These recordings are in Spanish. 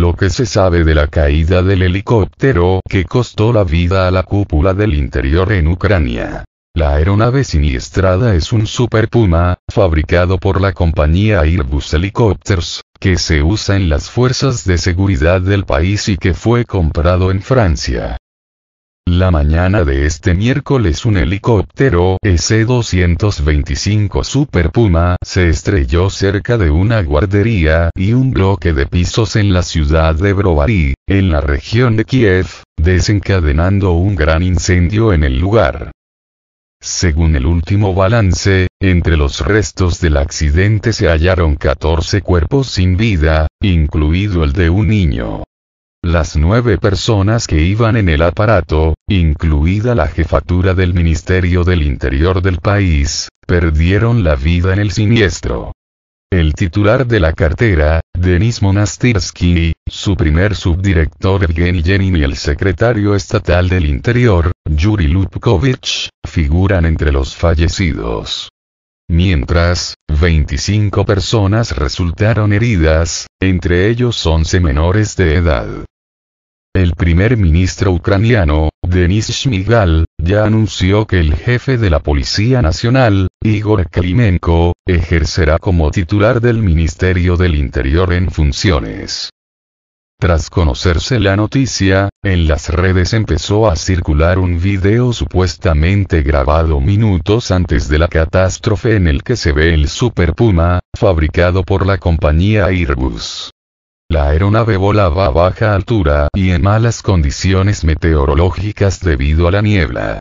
lo que se sabe de la caída del helicóptero que costó la vida a la cúpula del interior en Ucrania. La aeronave siniestrada es un Super Puma, fabricado por la compañía Airbus Helicopters, que se usa en las fuerzas de seguridad del país y que fue comprado en Francia. La mañana de este miércoles un helicóptero e s 225 Super Puma se estrelló cerca de una guardería y un bloque de pisos en la ciudad de Brovary, en la región de Kiev, desencadenando un gran incendio en el lugar. Según el último balance, entre los restos del accidente se hallaron 14 cuerpos sin vida, incluido el de un niño. Las nueve personas que iban en el aparato, incluida la jefatura del Ministerio del Interior del país, perdieron la vida en el siniestro. El titular de la cartera, Denis Monastirsky, su primer subdirector Evgeny Yenin y el secretario estatal del Interior, Yuri Lubkovich, figuran entre los fallecidos. Mientras, 25 personas resultaron heridas, entre ellos 11 menores de edad. El primer ministro ucraniano, Denis Shmigal, ya anunció que el jefe de la Policía Nacional, Igor Klimenko, ejercerá como titular del Ministerio del Interior en funciones. Tras conocerse la noticia, en las redes empezó a circular un video supuestamente grabado minutos antes de la catástrofe en el que se ve el Super Puma, fabricado por la compañía Airbus. La aeronave volaba a baja altura y en malas condiciones meteorológicas debido a la niebla.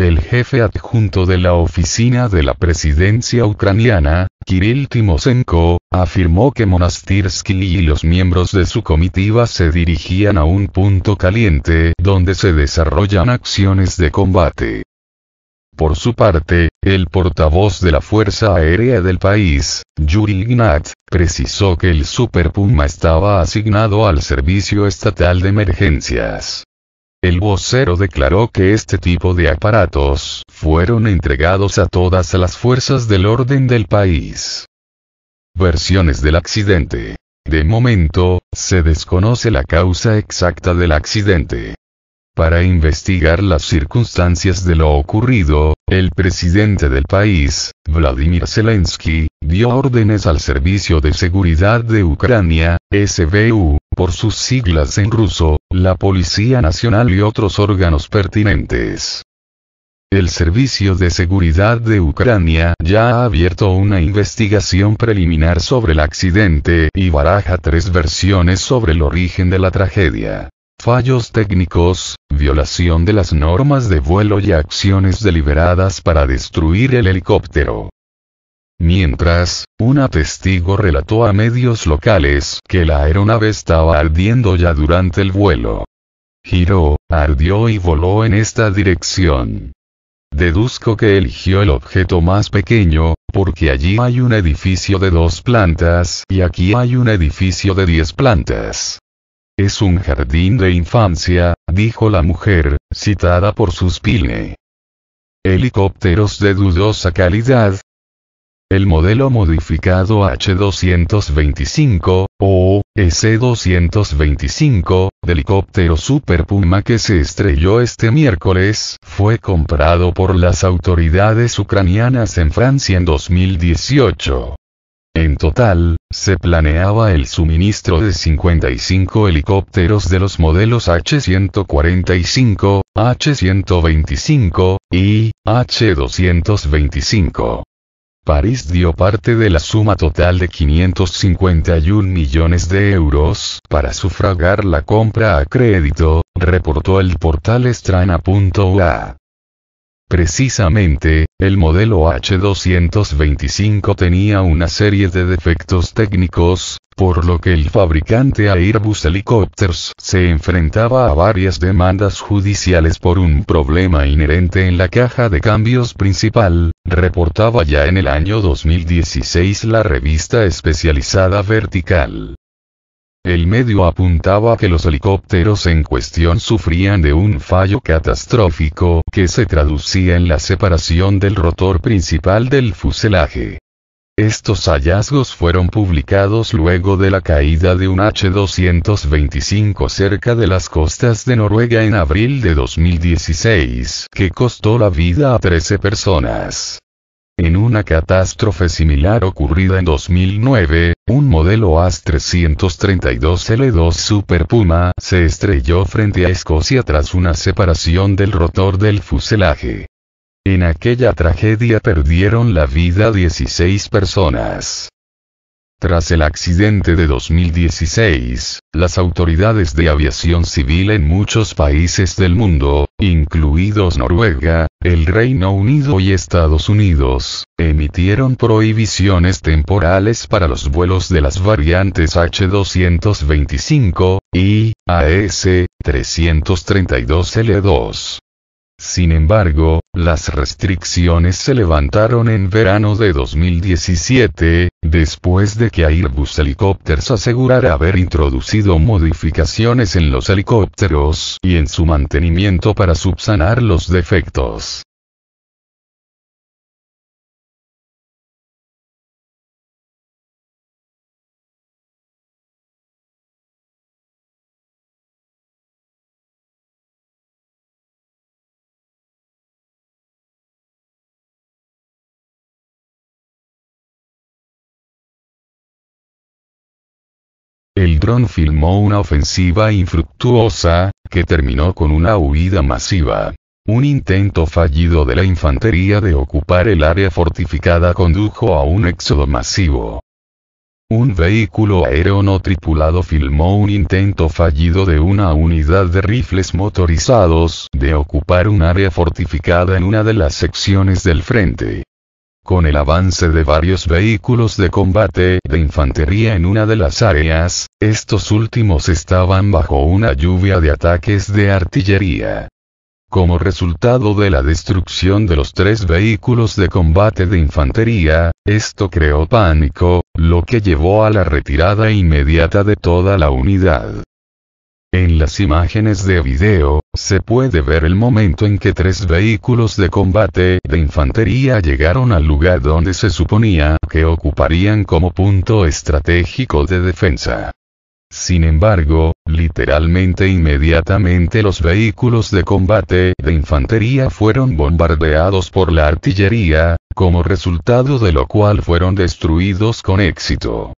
El jefe adjunto de la oficina de la presidencia ucraniana, Kirill Timoshenko, afirmó que Monastirsky y los miembros de su comitiva se dirigían a un punto caliente donde se desarrollan acciones de combate. Por su parte, el portavoz de la Fuerza Aérea del país, Yuri Ignat, precisó que el Super Puma estaba asignado al Servicio Estatal de Emergencias. El vocero declaró que este tipo de aparatos fueron entregados a todas las fuerzas del orden del país. Versiones del accidente. De momento, se desconoce la causa exacta del accidente para investigar las circunstancias de lo ocurrido, el presidente del país, Vladimir Zelensky, dio órdenes al Servicio de Seguridad de Ucrania, SBU, por sus siglas en ruso, la Policía Nacional y otros órganos pertinentes. El Servicio de Seguridad de Ucrania ya ha abierto una investigación preliminar sobre el accidente y baraja tres versiones sobre el origen de la tragedia fallos técnicos, violación de las normas de vuelo y acciones deliberadas para destruir el helicóptero. Mientras, una testigo relató a medios locales que la aeronave estaba ardiendo ya durante el vuelo. Giró, ardió y voló en esta dirección. Deduzco que eligió el objeto más pequeño, porque allí hay un edificio de dos plantas y aquí hay un edificio de diez plantas. Es un jardín de infancia, dijo la mujer, citada por Suspine. Helicópteros de dudosa calidad. El modelo modificado H-225, o S-225, del helicóptero Super Puma que se estrelló este miércoles, fue comprado por las autoridades ucranianas en Francia en 2018. En total, se planeaba el suministro de 55 helicópteros de los modelos H-145, H-125 y H-225. París dio parte de la suma total de 551 millones de euros para sufragar la compra a crédito, reportó el portal Strana.ua. Precisamente, el modelo H225 tenía una serie de defectos técnicos, por lo que el fabricante Airbus Helicopters se enfrentaba a varias demandas judiciales por un problema inherente en la caja de cambios principal, reportaba ya en el año 2016 la revista especializada Vertical. El medio apuntaba que los helicópteros en cuestión sufrían de un fallo catastrófico que se traducía en la separación del rotor principal del fuselaje. Estos hallazgos fueron publicados luego de la caída de un H-225 cerca de las costas de Noruega en abril de 2016, que costó la vida a 13 personas. En una catástrofe similar ocurrida en 2009, un modelo AS 332L2 Super Puma se estrelló frente a Escocia tras una separación del rotor del fuselaje. En aquella tragedia perdieron la vida 16 personas. Tras el accidente de 2016, las autoridades de aviación civil en muchos países del mundo, incluidos Noruega, el Reino Unido y Estados Unidos, emitieron prohibiciones temporales para los vuelos de las variantes H225 y AS-332L2. Sin embargo, las restricciones se levantaron en verano de 2017, después de que Airbus Helicopters asegurara haber introducido modificaciones en los helicópteros y en su mantenimiento para subsanar los defectos. el dron filmó una ofensiva infructuosa, que terminó con una huida masiva. Un intento fallido de la infantería de ocupar el área fortificada condujo a un éxodo masivo. Un vehículo aéreo no tripulado filmó un intento fallido de una unidad de rifles motorizados de ocupar un área fortificada en una de las secciones del frente. Con el avance de varios vehículos de combate de infantería en una de las áreas, estos últimos estaban bajo una lluvia de ataques de artillería. Como resultado de la destrucción de los tres vehículos de combate de infantería, esto creó pánico, lo que llevó a la retirada inmediata de toda la unidad. En las imágenes de video, se puede ver el momento en que tres vehículos de combate de infantería llegaron al lugar donde se suponía que ocuparían como punto estratégico de defensa. Sin embargo, literalmente inmediatamente los vehículos de combate de infantería fueron bombardeados por la artillería, como resultado de lo cual fueron destruidos con éxito.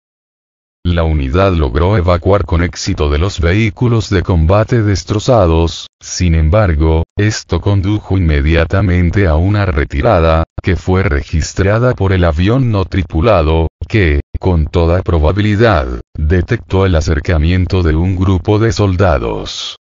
La unidad logró evacuar con éxito de los vehículos de combate destrozados, sin embargo, esto condujo inmediatamente a una retirada, que fue registrada por el avión no tripulado, que, con toda probabilidad, detectó el acercamiento de un grupo de soldados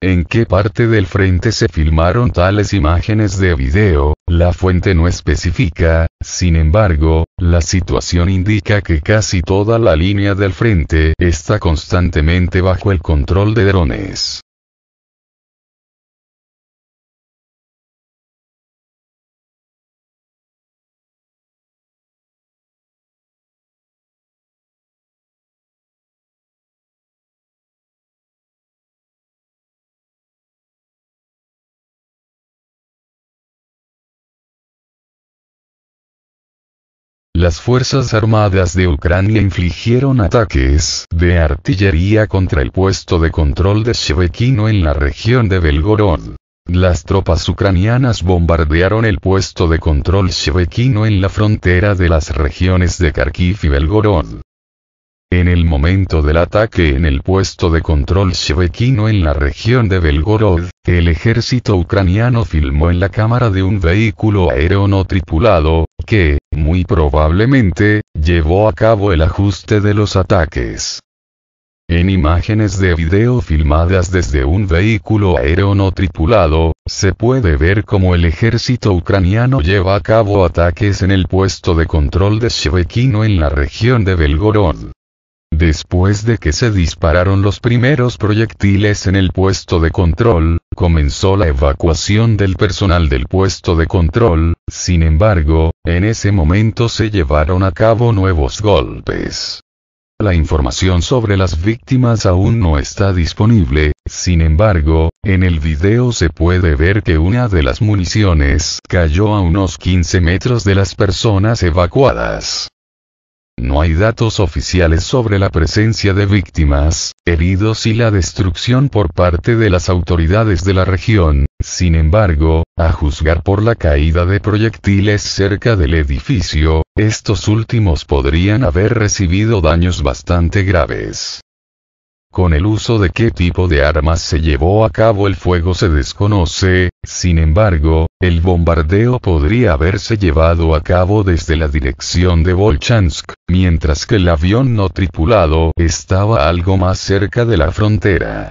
en qué parte del frente se filmaron tales imágenes de video, la fuente no especifica, sin embargo, la situación indica que casi toda la línea del frente está constantemente bajo el control de drones. Las Fuerzas Armadas de Ucrania infligieron ataques de artillería contra el puesto de control de Shevekino en la región de Belgorod. Las tropas ucranianas bombardearon el puesto de control Shevekino en la frontera de las regiones de Kharkiv y Belgorod. En el momento del ataque en el puesto de control shevekino en la región de Belgorod, el ejército ucraniano filmó en la cámara de un vehículo aéreo no tripulado, que, muy probablemente, llevó a cabo el ajuste de los ataques. En imágenes de video filmadas desde un vehículo aéreo no tripulado, se puede ver cómo el ejército ucraniano lleva a cabo ataques en el puesto de control de Shevekino en la región de Belgorod. Después de que se dispararon los primeros proyectiles en el puesto de control, comenzó la evacuación del personal del puesto de control, sin embargo, en ese momento se llevaron a cabo nuevos golpes. La información sobre las víctimas aún no está disponible, sin embargo, en el video se puede ver que una de las municiones cayó a unos 15 metros de las personas evacuadas. No hay datos oficiales sobre la presencia de víctimas, heridos y la destrucción por parte de las autoridades de la región, sin embargo, a juzgar por la caída de proyectiles cerca del edificio, estos últimos podrían haber recibido daños bastante graves. Con el uso de qué tipo de armas se llevó a cabo el fuego se desconoce, sin embargo, el bombardeo podría haberse llevado a cabo desde la dirección de Volchansk, mientras que el avión no tripulado estaba algo más cerca de la frontera.